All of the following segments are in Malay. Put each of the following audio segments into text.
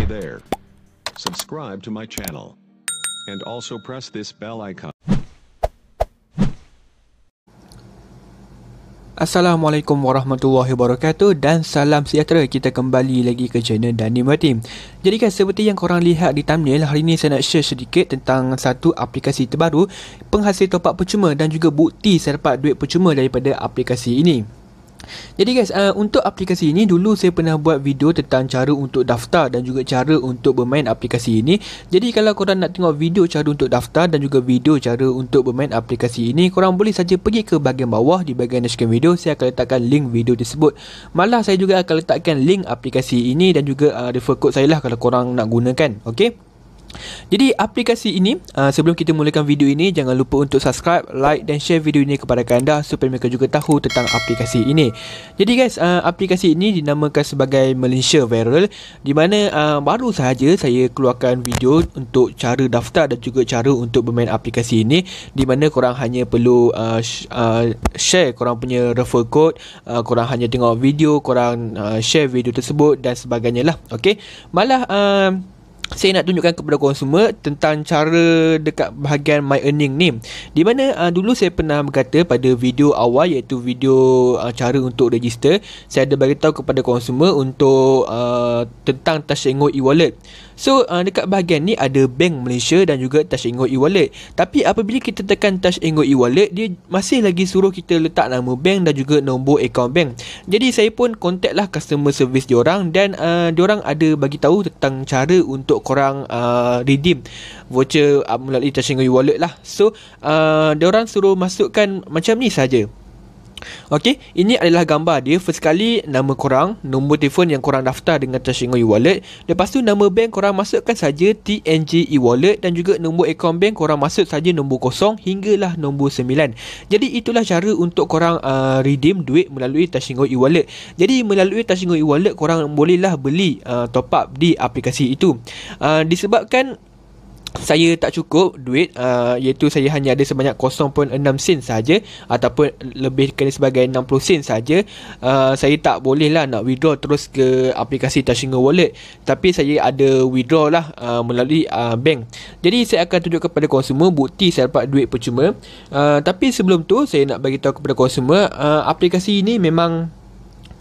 Hey there. Subscribe to my channel. And also press this bell icon. Assalamualaikum warahmatullahi wabarakatuh dan salam sejahtera. Kita kembali lagi ke channel Danim Team. Jadi kan seperti yang korang lihat di thumbnail, hari ini saya nak share sedikit tentang satu aplikasi terbaru penghasil top up percuma dan juga bukti saya dapat duit percuma daripada aplikasi ini. Jadi guys, uh, untuk aplikasi ini dulu saya pernah buat video tentang cara untuk daftar dan juga cara untuk bermain aplikasi ini. Jadi kalau korang nak tengok video cara untuk daftar dan juga video cara untuk bermain aplikasi ini, korang boleh saja pergi ke bahagian bawah di bahagian description video saya akan letakkan link video tersebut. Malah saya juga akan letakkan link aplikasi ini dan juga uh, refer code saya lah kalau korang nak gunakan. Okay? Jadi aplikasi ini uh, sebelum kita mulakan video ini jangan lupa untuk subscribe, like dan share video ini kepada anda supaya mereka juga tahu tentang aplikasi ini. Jadi guys, uh, aplikasi ini dinamakan sebagai Malaysia Viral di mana uh, baru sahaja saya keluarkan video untuk cara daftar dan juga cara untuk bermain aplikasi ini di mana korang hanya perlu uh, sh- uh, share korang punya referral code, uh, korang hanya tengok video, korang uh, share video tersebut dan sebagainya lah. Okay, Malah saya nak tunjukkan kepada konsumer tentang cara dekat bahagian my earning ni di mana uh, dulu saya pernah berkata pada video awal iaitu video uh, cara untuk register saya ada beritahu kepada konsumer untuk uh, tentang Tashengo e-wallet So uh, dekat bahagian ni ada Bank Malaysia dan juga Touch Go e-wallet. Tapi apabila kita tekan Touch Go e-wallet, dia masih lagi suruh kita letak nama bank dan juga nombor akaun bank. Jadi saya pun contact lah customer service diorang dan uh, diorang ada bagi tahu tentang cara untuk korang uh, redeem voucher uh, melalui Touch Go e-wallet lah. So uh, diorang suruh masukkan macam ni saja. Okey, ini adalah gambar dia. First sekali nama korang, nombor telefon yang korang daftar dengan Tashingo e-wallet. Lepas tu nama bank korang masukkan saja TNG e-wallet dan juga nombor akaun bank korang masuk saja nombor kosong hinggalah nombor 9. Jadi itulah cara untuk korang uh, redeem duit melalui Tashingo e-wallet. Jadi melalui Tashingo e-wallet korang bolehlah beli uh, top up di aplikasi itu. Uh, disebabkan saya tak cukup duit uh, iaitu saya hanya ada sebanyak 0.6 sen saja ataupun lebih kena sebagai 60 sen saja uh, saya tak boleh lah nak withdraw terus ke aplikasi Tashinga Wallet tapi saya ada withdraw lah uh, melalui uh, bank jadi saya akan tunjuk kepada konsumer bukti saya dapat duit percuma uh, tapi sebelum tu saya nak bagi tahu kepada konsumer uh, aplikasi ini memang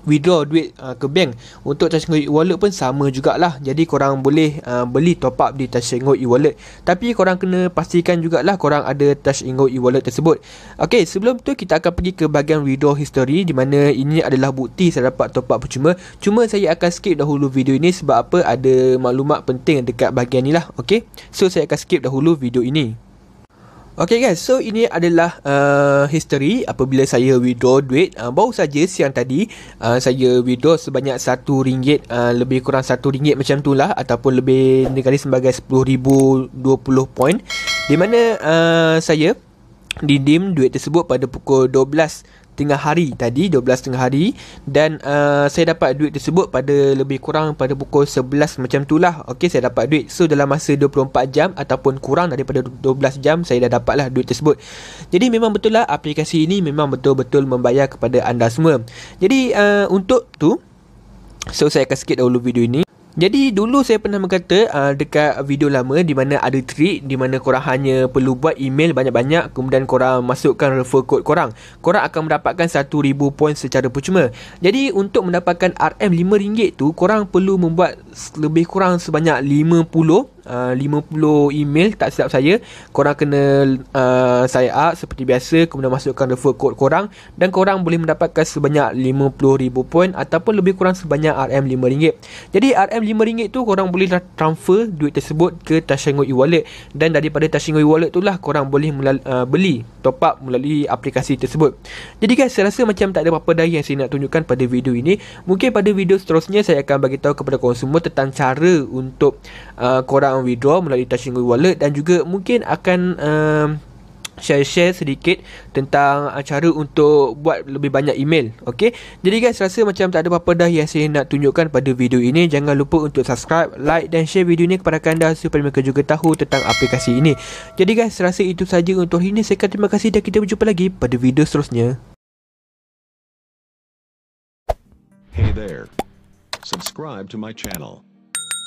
withdraw duit uh, ke bank untuk Tashengo e-wallet pun sama jugalah jadi korang boleh uh, beli top up di Tashengo e-wallet tapi korang kena pastikan jugalah korang ada Tashengo e-wallet tersebut ok sebelum tu kita akan pergi ke bahagian withdraw history di mana ini adalah bukti saya dapat top up percuma cuma saya akan skip dahulu video ini sebab apa ada maklumat penting dekat bahagian ni lah ok so saya akan skip dahulu video ini Okay guys, so ini adalah uh, history apabila saya withdraw duit. Uh, baru saja siang tadi, uh, saya withdraw sebanyak RM1, uh, lebih kurang RM1 macam tu lah. Ataupun lebih negara sebagai RM10,020 poin. Di mana uh, saya didim duit tersebut pada pukul 12 tengah hari tadi 12 tengah hari dan uh, saya dapat duit tersebut pada lebih kurang pada pukul 11 macam itulah okey saya dapat duit so dalam masa 24 jam ataupun kurang daripada 12 jam saya dah dapatlah duit tersebut jadi memang betul lah aplikasi ini memang betul-betul membayar kepada anda semua jadi uh, untuk tu so saya akan skip dahulu video ini jadi dulu saya pernah berkata uh, dekat video lama di mana ada trick di mana korang hanya perlu buat email banyak-banyak kemudian korang masukkan referral code korang. Korang akan mendapatkan 1000 point secara percuma. Jadi untuk mendapatkan RM5 tu korang perlu membuat lebih kurang sebanyak 50 ah, email tak silap saya korang kena uh, sign up seperti biasa kemudian masukkan referral code korang dan korang boleh mendapatkan sebanyak 50000 point ataupun lebih kurang sebanyak RM5 jadi RM5 tu korang boleh transfer duit tersebut ke Tashengo e-wallet dan daripada Tashengo e-wallet tu lah korang boleh uh, beli top up melalui aplikasi tersebut jadi guys saya rasa macam tak ada apa-apa dah yang saya nak tunjukkan pada video ini mungkin pada video seterusnya saya akan bagi tahu kepada korang semua tentang cara untuk uh, korang account withdraw melalui touching wallet dan juga mungkin akan uh, share-share sedikit tentang uh, cara untuk buat lebih banyak email okey jadi guys rasa macam tak ada apa-apa dah yang saya nak tunjukkan pada video ini jangan lupa untuk subscribe like dan share video ini kepada anda supaya mereka juga tahu tentang aplikasi ini jadi guys rasa itu saja untuk hari ini saya kata terima kasih dan kita berjumpa lagi pada video seterusnya hey there subscribe to my channel